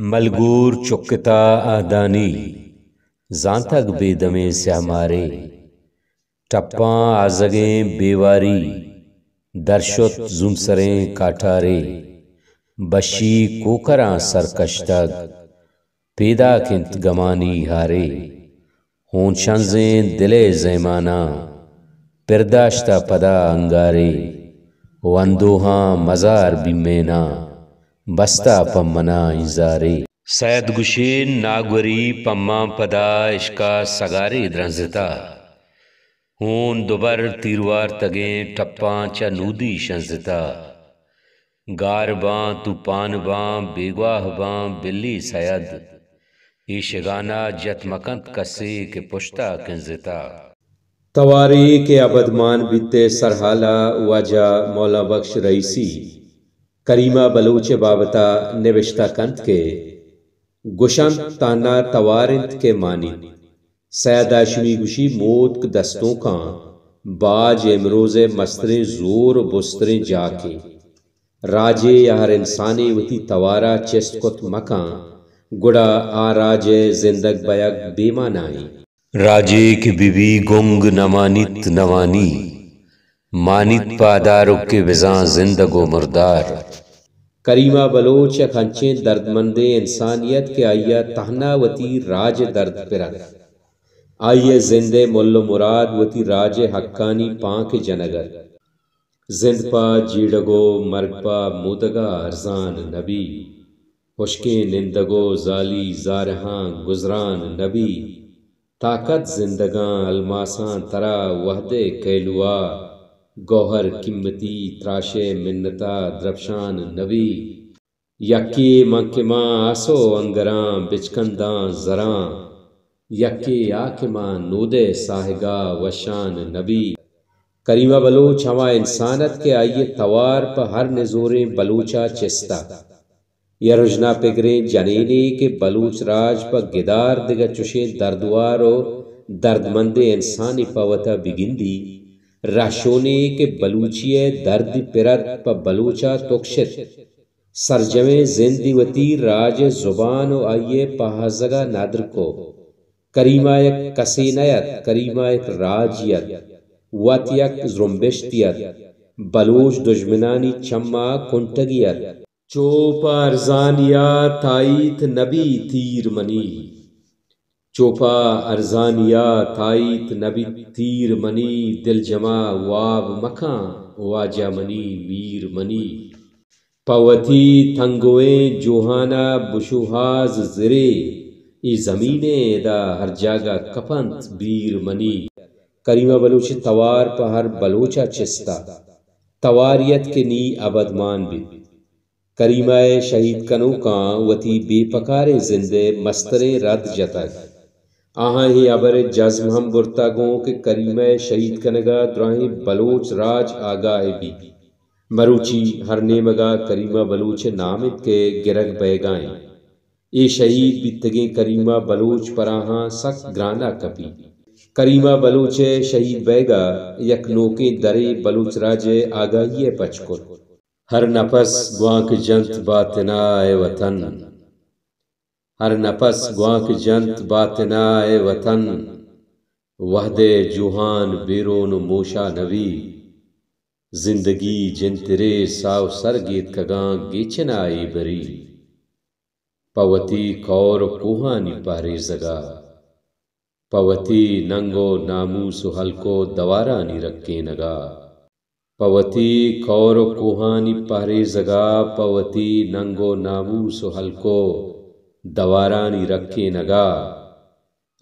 मलगूर चुकता आदानी जांतक बेदमे से हमारे टप्पा आजगें बेवारी दर्शत जुमसरें काटारे बशी कोकरा सरकश तक पैदा किंत गमानी हारे हों शंजें दिले जैमाना पिरदाश्ता पदा अंगारे वंदोहा मजार बिमेना बस्ता पमना इजारे सैद गुशेन नागवरी पम्मा पदा इश्का सगारे द्रंजता हून दुबर तीरवार तगे टप्पा चनूदी शंजता गार बां तूपान बां बेगवाह बां बिल्ली सैद ईशगाना जत मकंत कसे के पुश्ता किंजता तवारी के अबदमान बीते सरहाला वजा मौला बख्श रईसी करीमा बलूच बाबता निविश्ता कंत के गुशन ताना तवारिंत के मानी सयादाशमी गुशी मोद दस्तों का बाज एमरोज मस्तरें जोर बुस्तरें जाके राजे यार इंसाने वती तवारा चेस्ट कुत मका गुड़ा आ राजे जिंदग बयक बेमानाई राजे की बीवी गुंग नमानित नवानी मानित पादारु के विजा जिंदगो मुर्दार करीमा बलोच खंचे मंदे इंसानियत के आइया तहनावती राज दर्द पिरन आइये जिंदे मुल्ल मुराद वती राज हक्कानी पांक जनगर जिंदपा जीड़गो पा मुदगा अरजान नबी खुशके निंदगो जाली जारहां गुजरान नबी ताकत जिंदगा अलमासा तरा वहदे कैलुआ गौहर किमती त्राशे मिन्नता द्रपशान नबी यके मंकिमा आसो अंगरां बिचकंदा जरां यके आकिमा नोदे साहेगा वशान नबी करीमा बलोच हवा इंसानत के आइये तवार पर हर नजोरे बलूचा चिस्ता यह पिगरे जनेने के बलूच राज पर गिदार दिग चुशे दर्दवार और दर्दमंद इंसानी पवता बिगिंदी राशोने के बलूचिये दर्द पिरत प बलूचा तुक्षित सरजमे जिंदवती राज जुबान आइये पहाजगा नादर को करीमायक कसीनयत करीमायक राजियत वतयक जुम्बिश्तियत बलूच दुश्मनानी चम्मा कुंटगियत चोपर जानिया ताइत नबी तीर मनी चोपा अरजानिया ताइत नबी तीर मनी दिलजमा वाब मखा वाजा मनी वीर मनी पवती थंगोए जोहाना बुशुहाज जरे ई जमीने दा हर जागा कपंत बीर मनी करीमा बलूच तवार पहर बलोचा चिस्ता तवारियत के नी अबदमान भी करीमाए शहीद कनो का वती बेपकारे जिंदे मस्तरे रद जतक आहा ही अबर जज्म हम बुरता गो के करीम शहीद कनगा द्राही बलोच राज आगा भी मरुचि हर ने मगा करीमा बलोच नामित के गिरग बैगा ए शहीद बीतगे करीमा बलोच पराहा सख ग्राना कपी करीमा बलोच शहीद बैगा यक यकनोके दरे बलोच राज आगाइए पचकुर हर नफस गुआ के जंत बातना वतन हर नफस ग्वाक जंत बातनाए वतन वहदे जुहान बिरोन मोशा नवी जिंदगी जिन तिरे साव सर गीत कगा गेचनाई बरी पवती कौर कुहानी पारे जगा पवती नंगो नामूस हल्को दवारा नि रखे नगा पवती कौर कुहानी पारे जगा पवती नंगो नामूस हल्को दवारानी रखे नगा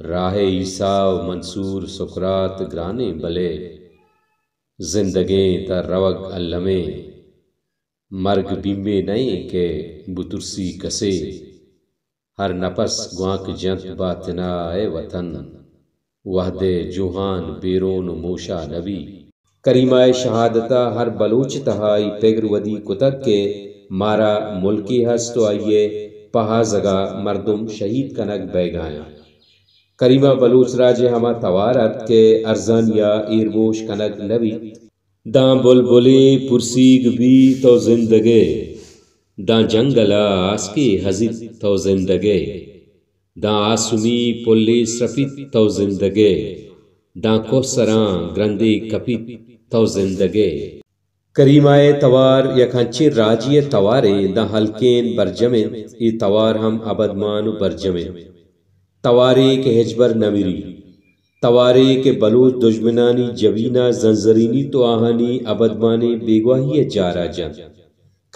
राहे ईसाव मंसूर सुकरात ग्राने बले जिंदगे त तरवक अल्लमे मर्ग बिम्बे नहीं के बुतुरसी कसे हर नपस ग्वाक जंत बातना ए वतन वहदे जुहान बेरोन मोशा नबी करीमाए शहादता हर बलूच तहाई पेगरवदी कुतक के मारा मुल्की हस तो आइए पहा जगा मरदुम शहीद कनक बैगाया करीमा बलूच राज हमा तवारत के अर्जन या इरबोश कनक लवी बुल बुलबुले पुरसीग भी तो जिंदगे दा जंगला आसके हजित तो जिंदगे दा आसुमी पुल्ले सफित तो जिंदगे दा कोसरा ग्रंदे कपित तो जिंदगे करीमाए तवार यखांची राजिय तवारे द हल्केन बरजमे ई तवार हम अबदमानु बरजमे तवारे के हिजबर नमीरी तवारे के बलूच दुश्मनानी जवीना जंजरीनी तो आहानी अबदमाने बेगवाही जारा जन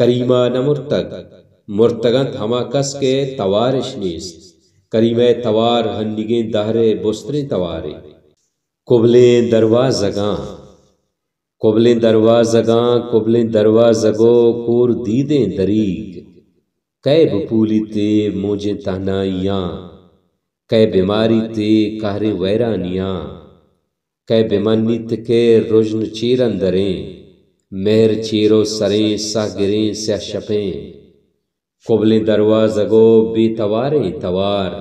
करीमा न मुर्तग मुर्तगंत हमा कस के तवारिश नीस करीमाए तवार हन्निगे दहरे बुस्तरे तवारे कुबले दरवाजगा कुबलें दरवाजगा कुबलें दरवाजगो कोर दीदे दरीग कै बपूली ते मोजे तानाइया कै बीमारी ते कहरे वैरानिया कै बेमानी के रोजन चीर अंदरें मेहर चीरो सरें सा गिरें सा शपें कुबलें दरवाजगो बेतवारे तवार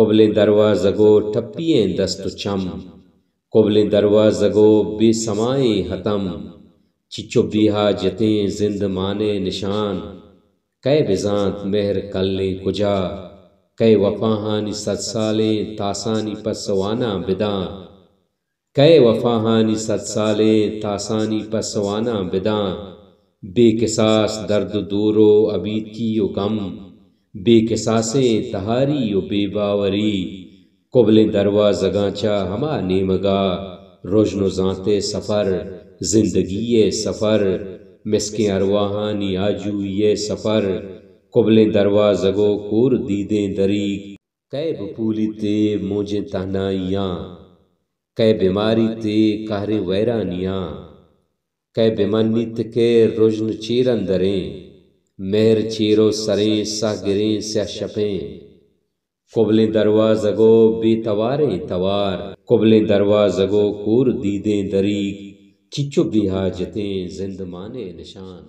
कुबलें दरवाजगो ठप्पिए दस्त चम कोबले दरवा जगो बेसमाए हतम चिचो बिहा जते जिंद माने निशान कै बिजांत मेहर कल्ले कुजा कै वफाहानी सत्साले तासानी पसवाना बिदा कै वफाहानी सत्साले तासानी पसवाना बिदा बेकिसास दर्द दूरो अबीद की यो गम बेकिसासे तहारी यो बेबावरी कोबले दरवा जगाचा हमा नेमगा रोजनो जाते सफ़र जिंदगी ये सफ़र मिसके अरवाहानी आजू ये सफ़र कोबले दरवा जगो कूर दीदे दरी कै पूली ते मोजे तहनाइयाँ कै बीमारी ते कहरे वैरानिया कै बेमानी के रोजन चीरन दरें मेहर चीरो सरें सा गिरें सह शपें कुबले दरवा जगो बेतवारे तवार कुबले दरवा जगो कूर दीदे दरी खिचो बिहा जते जिंद माने निशान